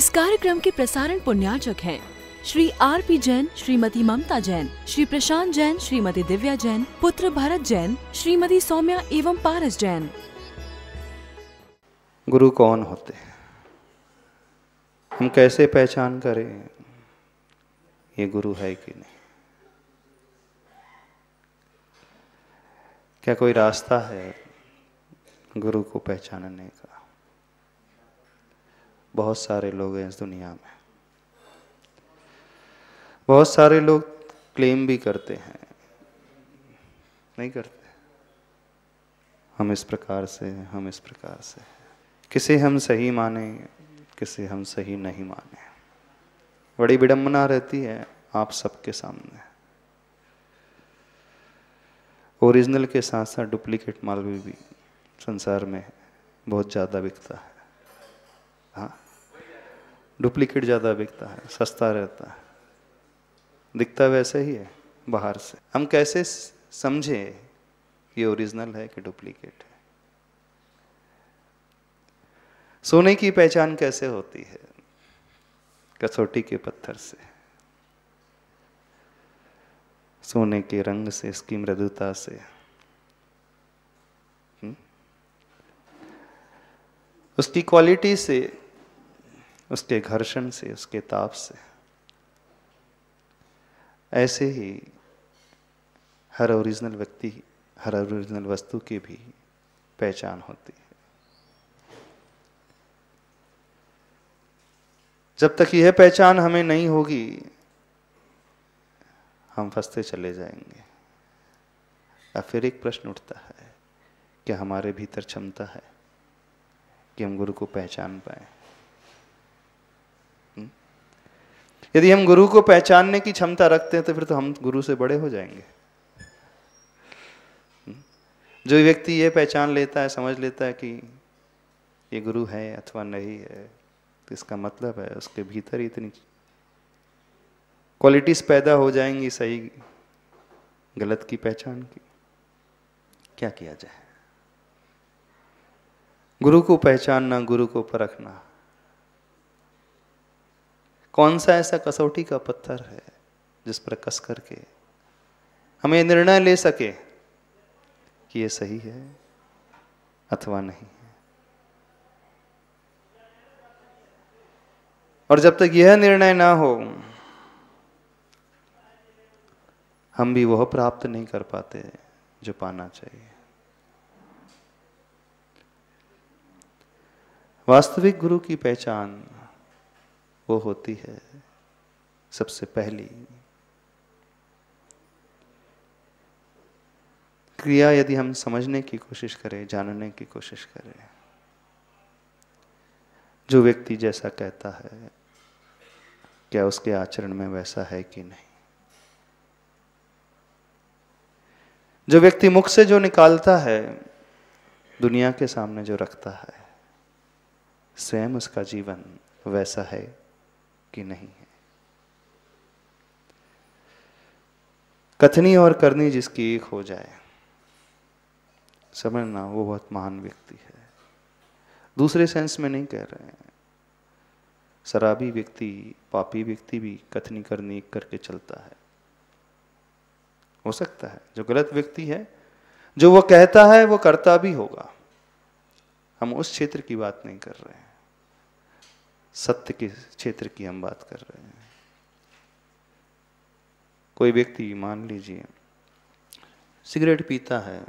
इस कार्यक्रम के प्रसारण पुण्याचक हैं श्री आर पी जैन श्रीमती ममता जैन श्री प्रशांत जैन श्रीमती दिव्या जैन पुत्र भरत जैन श्रीमती सौम्या एवं पारस जैन गुरु कौन होते हैं हम कैसे पहचान करें ये गुरु है कि नहीं क्या कोई रास्ता है गुरु को पहचानने का बहुत सारे लोग हैं इस दुनिया में बहुत सारे लोग क्लेम भी करते हैं नहीं करते हम इस प्रकार से हम इस प्रकार से किसे हम सही माने किसे हम सही नहीं माने बड़ी विडम्बना रहती है आप सबके सामने ओरिजिनल के साथ साथ डुप्लीकेट माल भी, भी संसार में बहुत ज़्यादा बिकता है हाँ डुप्लीकेट ज़्यादा बिकता है सस्ता रहता है दिखता वैसे ही है बाहर से हम कैसे समझें कि ओरिजिनल है कि डुप्लीकेट है सोने की पहचान कैसे होती है कसौटी के पत्थर से सोने के रंग से इसकी मृदुता से हम्म। उसकी क्वालिटी से उसके घर्षण से उसके ताप से ऐसे ही हर ओरिजिनल व्यक्ति हर ओरिजिनल वस्तु की भी पहचान होती है जब तक यह पहचान हमें नहीं होगी हम फंसते चले जाएंगे अब फिर एक प्रश्न उठता है कि हमारे भीतर क्षमता है कि हम गुरु को पहचान पाएं यदि हम गुरु को पहचानने की क्षमता रखते हैं तो फिर तो हम गुरु से बड़े हो जाएंगे हम्म। जो व्यक्ति ये पहचान लेता है समझ लेता है कि ये गुरु है अथवा नहीं है तो इसका मतलब है उसके भीतर इतनी क्वालिटीज पैदा हो जाएंगी सही गलत की पहचान की क्या किया जाए गुरु को पहचानना गुरु को परखना कौन सा ऐसा कसौटी का पत्थर है जिस पर कस करके हम ये निर्णय ले सके कि ये सही है अथवा नहीं है और जब तक यह निर्णय ना हो हम भी वह प्राप्त नहीं कर पाते जो पाना चाहिए वास्तविक गुरु की पहचान वो होती है सबसे पहली क्रिया यदि हम समझने की कोशिश करें जानने की कोशिश करें जो व्यक्ति जैसा कहता है क्या उसके आचरण में वैसा है कि नहीं जो व्यक्ति मुख से जो निकालता है दुनिया के सामने जो रखता है स्वयं उसका जीवन वैसा है कि नहीं है कथनी और करनी जिसकी एक हो जाए समझना वो बहुत महान व्यक्ति है दूसरे सेंस में नहीं कह रहे हैं शराबी व्यक्ति पापी व्यक्ति भी कथनी करनी करके चलता है हो सकता है जो गलत व्यक्ति है जो वो कहता है वो करता भी होगा हम उस क्षेत्र की बात नहीं कर रहे हैं सत्य के क्षेत्र की हम बात कर रहे हैं कोई व्यक्ति मान लीजिए सिगरेट पीता है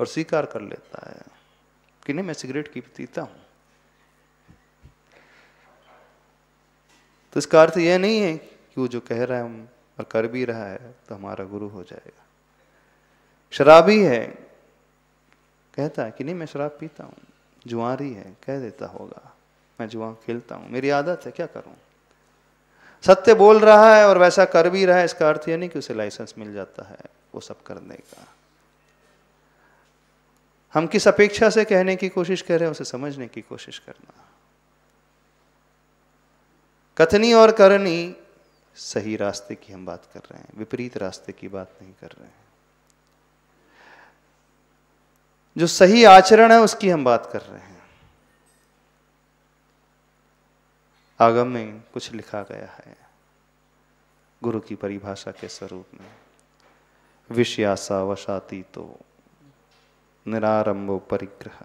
और स्वीकार कर लेता है कि नहीं मैं सिगरेट की पीता हूँ तो इसका अर्थ यह नहीं है कि वो जो कह रहा है हम और कर भी रहा है तो हमारा गुरु हो जाएगा शराबी है कहता है कि नहीं मैं शराब पीता हूं जुआरी है कह देता होगा मैं जुआ खेलता हूँ मेरी आदत है क्या करूँ सत्य बोल रहा है और वैसा कर भी रहा है इसका अर्थ यह नहीं कि उसे लाइसेंस मिल जाता है वो सब करने का हम किस अपेक्षा से कहने की कोशिश कर रहे हैं उसे समझने की कोशिश करना कथनी और करनी सही रास्ते की हम बात कर रहे हैं विपरीत रास्ते की बात नहीं कर रहे हैं जो सही आचरण है उसकी हम बात कर रहे हैं आगम में कुछ लिखा गया है गुरु की परिभाषा के स्वरूप में विषयासा वशाती तो निरारंभो परिग्रह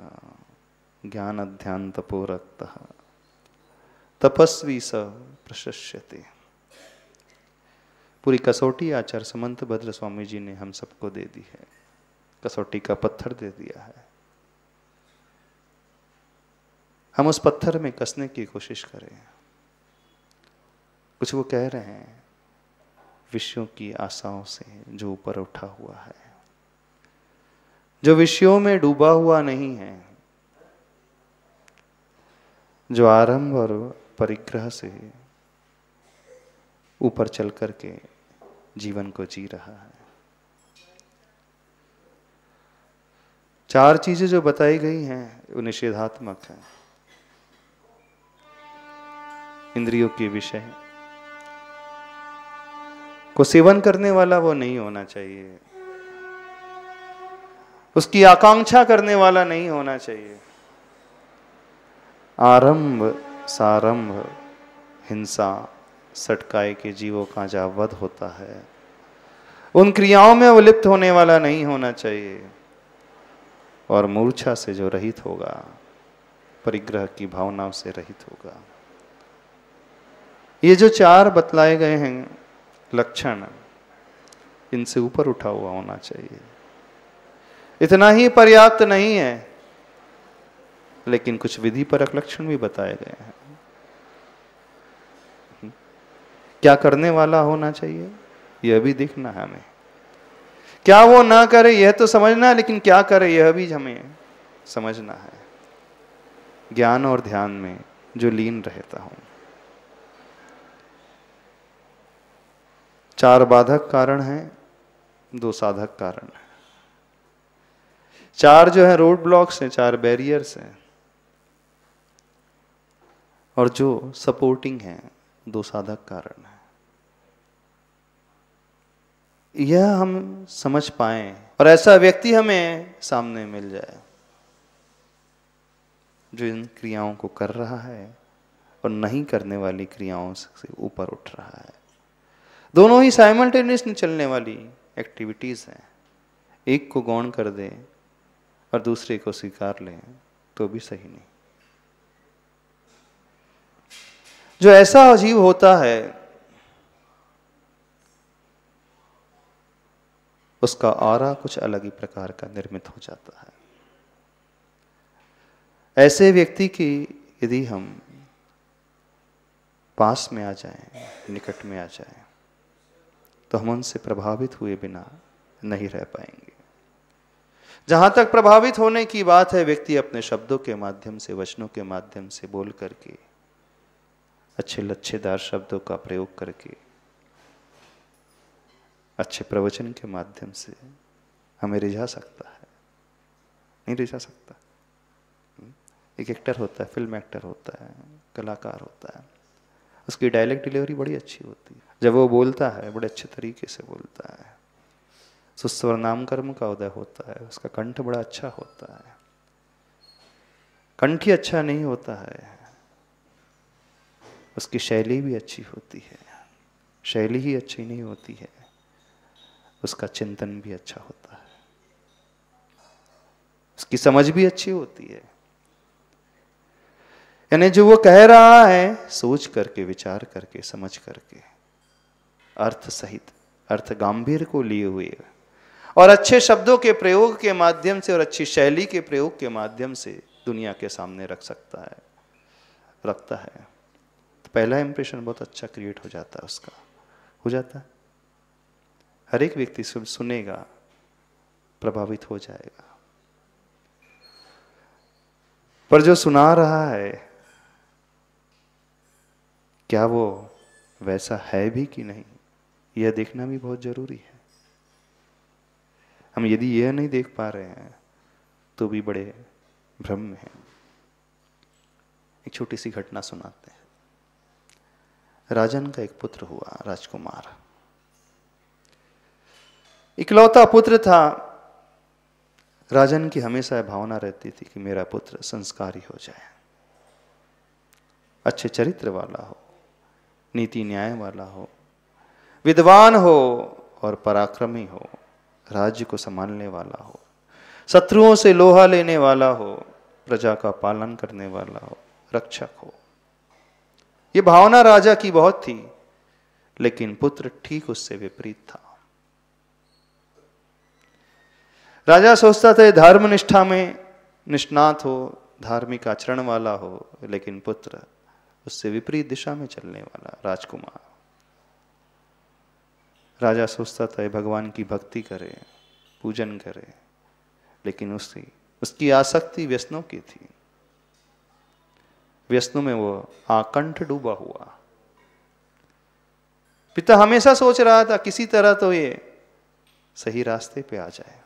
ज्ञान ध्यान तपोरक्त तपस्वी स प्रशस्यते पूरी कसौटी आचार्य समंत भद्र स्वामी जी ने हम सबको दे दी है कसौटी का पत्थर दे दिया है हम उस पत्थर में कसने की कोशिश करें कुछ वो कह रहे हैं विषयों की आशाओं से जो ऊपर उठा हुआ है जो विषयों में डूबा हुआ नहीं है जो आरंभ और परिग्रह से ऊपर चल करके जीवन को जी रहा है चार चीजें जो बताई गई हैं वो निषेधात्मक हैं इंद्रियों के विषय को सेवन करने वाला वो नहीं होना चाहिए उसकी आकांक्षा करने वाला नहीं होना चाहिए आरंभ सारंभ हिंसा सटकाए के जीवों का जावध होता है उन क्रियाओं में वो लिप्त होने वाला नहीं होना चाहिए और मूर्छा से जो रहित होगा परिग्रह की भावनाओं से रहित होगा ये जो चार बतलाए गए हैं लक्षण इनसे ऊपर उठा हुआ होना चाहिए इतना ही पर्याप्त नहीं है लेकिन कुछ विधि परक लक्षण भी बताए गए हैं क्या करने वाला होना चाहिए यह भी देखना है हमें क्या वो ना करे यह तो समझना है लेकिन क्या करे यह भी हमें समझना है ज्ञान और ध्यान में जो लीन रहता हूं चार बाधक कारण हैं दो साधक कारण हैं चार जो है रोड ब्लॉक्स हैं चार बैरियर्स हैं और जो सपोर्टिंग है दो साधक कारण है यह हम समझ पाए और ऐसा व्यक्ति हमें सामने मिल जाए जो इन क्रियाओं को कर रहा है और नहीं करने वाली क्रियाओं से ऊपर उठ रहा है दोनों ही साइमल्टेनियसली चलने वाली एक्टिविटीज़ हैं एक को गौण कर दे और दूसरे को स्वीकार ले तो भी सही नहीं जो ऐसा अजीब होता है उसका आरा कुछ अलग ही प्रकार का निर्मित हो जाता है ऐसे व्यक्ति की यदि हम पास में आ जाएं, निकट में आ जाएं, तो हम उनसे प्रभावित हुए बिना नहीं रह पाएंगे जहां तक प्रभावित होने की बात है व्यक्ति अपने शब्दों के माध्यम से वचनों के माध्यम से बोल करके अच्छे लच्छेदार शब्दों का प्रयोग करके अच्छे प्रवचन के माध्यम से हमें रिझा सकता है नहीं रिझा सकता एक एक्टर होता है फिल्म एक्टर होता है कलाकार होता है उसकी डायलेक्ट डिलीवरी बड़ी अच्छी होती है जब वो बोलता है बड़े अच्छे तरीके से बोलता है सुस्वर नाम कर्म का उदय होता है उसका कंठ बड़ा अच्छा होता है कंठ ही अच्छा नहीं होता है उसकी शैली भी अच्छी होती है शैली ही अच्छी नहीं होती है उसका चिंतन भी अच्छा होता है उसकी समझ भी अच्छी होती है यानी जो वो कह रहा है सोच करके विचार करके समझ करके अर्थ सहित अर्थ गंभीर को लिए हुए और अच्छे शब्दों के प्रयोग के माध्यम से और अच्छी शैली के प्रयोग के माध्यम से दुनिया के सामने रख सकता है रखता है तो पहला इंप्रेशन बहुत अच्छा क्रिएट हो जाता है उसका हो जाता है हर एक व्यक्ति सुनेगा प्रभावित हो जाएगा पर जो सुना रहा है क्या वो वैसा है भी कि नहीं यह देखना भी बहुत ज़रूरी है हम यदि यह नहीं देख पा रहे हैं तो भी बड़े भ्रम में हैं एक छोटी सी घटना सुनाते हैं राजन का एक पुत्र हुआ राजकुमार इकलौता पुत्र था राजन की हमेशा भावना रहती थी कि मेरा पुत्र संस्कारी हो जाए अच्छे चरित्र वाला हो नीति न्याय वाला हो विद्वान हो और पराक्रमी हो राज्य को संभालने वाला हो शत्रुओं से लोहा लेने वाला हो प्रजा का पालन करने वाला हो रक्षक हो यह भावना राजा की बहुत थी लेकिन पुत्र ठीक उससे विपरीत था राजा सोचता था धर्म निष्ठा में निष्णात हो धार्मिक आचरण वाला हो लेकिन पुत्र उससे विपरीत दिशा में चलने वाला राजकुमार राजा सोचता था भगवान की भक्ति करे पूजन करे लेकिन उसकी उसकी आसक्ति व्यसनों की थी व्यसनों में वो आकंठ डूबा हुआ पिता हमेशा सोच रहा था किसी तरह तो ये सही रास्ते पे आ जाए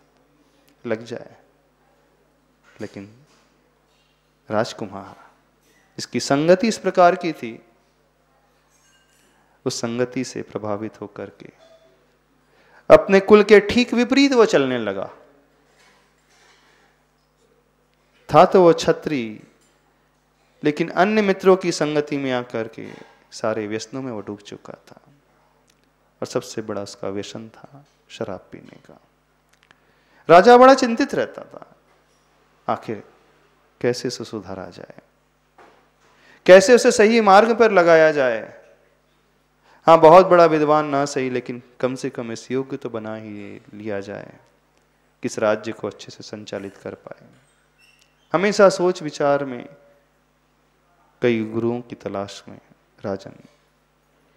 लग जाए लेकिन राजकुमार इसकी संगति इस प्रकार की थी उस संगति से प्रभावित होकर के अपने कुल के ठीक विपरीत वह चलने लगा था तो वह छत्री लेकिन अन्य मित्रों की संगति में आकर के सारे व्यसनों में वह डूब चुका था और सबसे बड़ा उसका व्यसन था शराब पीने का राजा बड़ा चिंतित रहता था आखिर कैसे आ जाए कैसे उसे सही मार्ग पर लगाया जाए हाँ बहुत बड़ा विद्वान ना सही लेकिन कम से कम इस योग्य तो बना ही लिया जाए किस राज्य को अच्छे से संचालित कर पाए हमेशा सोच विचार में कई गुरुओं की तलाश में राजन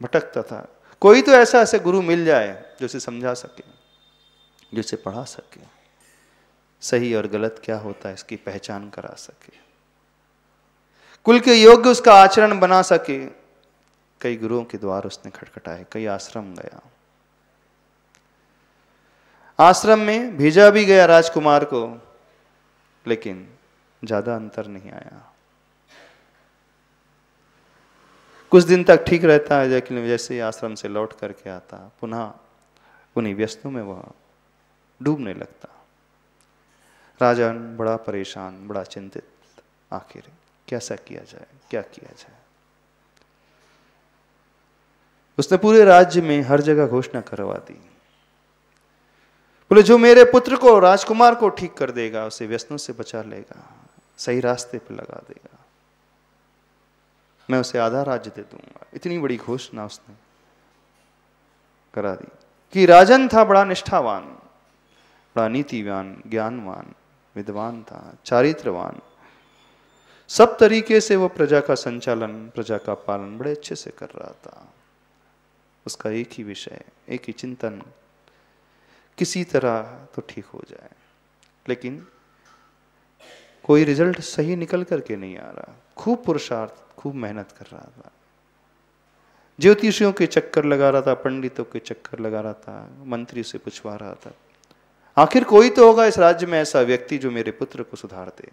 भटकता था कोई तो ऐसा ऐसे गुरु मिल जाए जो उसे समझा सके जो उसे पढ़ा सके सही और गलत क्या होता है इसकी पहचान करा सके कुल के योग्य उसका आचरण बना सके कई गुरुओं के द्वार उसने खटखटाए कई आश्रम गया आश्रम में भेजा भी गया राजकुमार को लेकिन ज्यादा अंतर नहीं आया कुछ दिन तक ठीक रहता है लेकिन जैसे ही आश्रम से लौट करके आता पुनः उन्हीं व्यस्तों में वह डूबने लगता राजन बड़ा परेशान बड़ा चिंतित आखिर कैसा किया जाए क्या किया जाए उसने पूरे राज्य में हर जगह घोषणा करवा दी बोले जो मेरे पुत्र को राजकुमार को ठीक कर देगा उसे व्यसनों से बचा लेगा सही रास्ते पर लगा देगा मैं उसे आधा राज्य दे दूंगा इतनी बड़ी घोषणा उसने करा दी कि राजन था बड़ा निष्ठावान बड़ा नीतिवान ज्ञानवान विद्वान था चारित्रवान सब तरीके से वो प्रजा का संचालन प्रजा का पालन बड़े अच्छे से कर रहा था उसका एक ही विषय एक ही चिंतन किसी तरह तो ठीक हो जाए लेकिन कोई रिजल्ट सही निकल करके नहीं आ रहा खूब पुरुषार्थ खूब मेहनत कर रहा था ज्योतिषियों के चक्कर लगा रहा था पंडितों के चक्कर लगा रहा था मंत्री से पूछवा रहा था आखिर कोई तो होगा इस राज्य में ऐसा व्यक्ति जो मेरे पुत्र को सुधार दे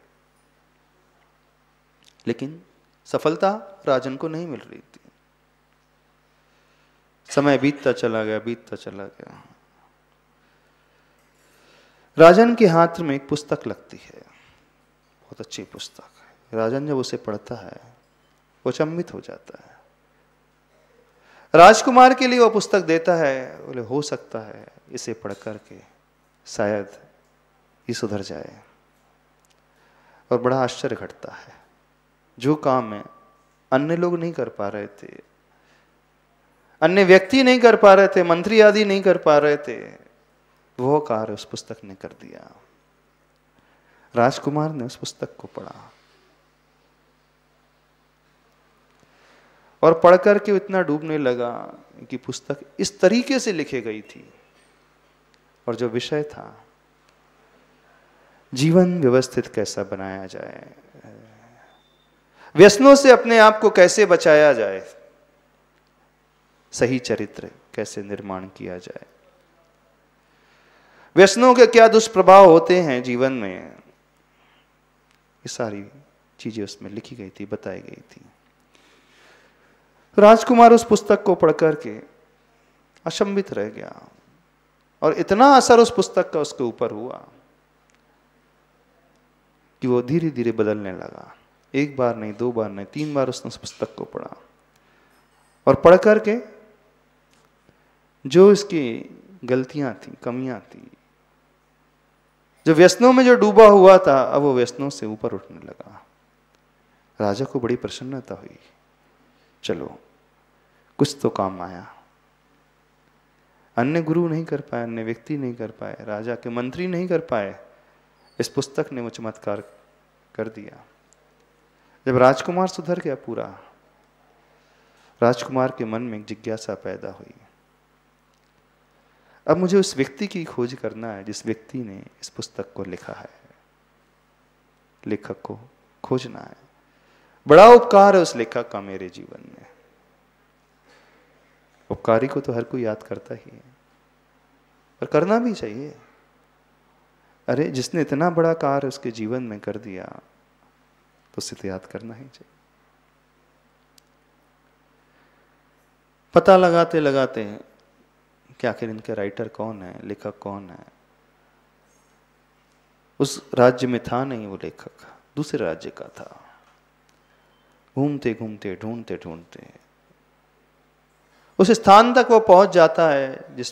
लेकिन सफलता राजन को नहीं मिल रही थी समय बीतता चला गया बीतता चला गया राजन के हाथ में एक पुस्तक लगती है बहुत अच्छी पुस्तक राजन जब उसे पढ़ता है वो चंबित हो जाता है राजकुमार के लिए वो पुस्तक देता है बोले हो सकता है इसे पढ़ करके शायद ये सुधर जाए और बड़ा आश्चर्य घटता है जो काम है अन्य लोग नहीं कर पा रहे थे अन्य व्यक्ति नहीं कर पा रहे थे मंत्री आदि नहीं कर पा रहे थे वो कार्य उस पुस्तक ने कर दिया राजकुमार ने उस पुस्तक को पढ़ा और पढ़ करके इतना डूबने लगा कि पुस्तक इस तरीके से लिखी गई थी और जो विषय था जीवन व्यवस्थित कैसा बनाया जाए व्यसनों से अपने आप को कैसे बचाया जाए सही चरित्र कैसे निर्माण किया जाए व्यसनों के क्या दुष्प्रभाव होते हैं जीवन में ये सारी चीजें उसमें लिखी गई थी बताई गई थी राजकुमार उस पुस्तक को पढ़ करके अचंभित रह गया और इतना असर उस पुस्तक का उसके ऊपर हुआ कि वो धीरे धीरे बदलने लगा एक बार नहीं दो बार नहीं तीन बार उसने उस पुस्तक को पढ़ा और पढ़ करके जो इसकी गलतियां थी कमियां थी जो व्यसनों में जो डूबा हुआ था अब वो व्यसनों से ऊपर उठने लगा राजा को बड़ी प्रसन्नता हुई चलो कुछ तो काम आया अन्य गुरु नहीं कर पाए अन्य व्यक्ति नहीं कर पाए राजा के मंत्री नहीं कर पाए इस पुस्तक ने वो चमत्कार कर दिया जब राजकुमार सुधर गया पूरा राजकुमार के मन में एक जिज्ञासा पैदा हुई अब मुझे उस व्यक्ति की खोज करना है जिस व्यक्ति ने इस पुस्तक को लिखा है लेखक को खोजना है बड़ा उपकार है उस लेखक का मेरे जीवन में उपकारी को तो हर कोई याद करता ही है और करना भी चाहिए अरे जिसने इतना बड़ा कार्य उसके जीवन में कर दिया तो उसे तो याद करना ही चाहिए पता लगाते लगाते कि आखिर इनके राइटर कौन है लेखक कौन है उस राज्य में था नहीं वो लेखक दूसरे राज्य का था घूमते घूमते ढूंढते ढूंढते उस स्थान तक वो पहुंच जाता है जिस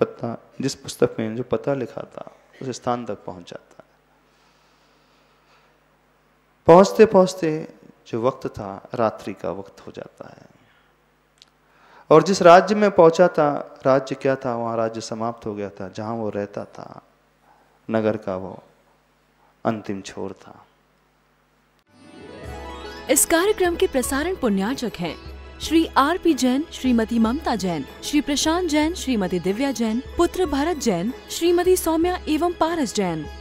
पता जिस पुस्तक में जो पता लिखा था उस स्थान तक पहुंच जाता पहुंचते पहुंचते जो वक्त था रात्रि का वक्त हो जाता है और जिस राज्य में पहुंचा था राज्य क्या था वहां राज्य समाप्त हो गया था जहाँ वो रहता था नगर का वो अंतिम छोर था इस कार्यक्रम के प्रसारण पुण्याचक हैं श्री आर पी जैन श्रीमती ममता जैन श्री प्रशांत जैन श्रीमती दिव्या जैन पुत्र भरत जैन श्रीमती सौम्या एवं पारस जैन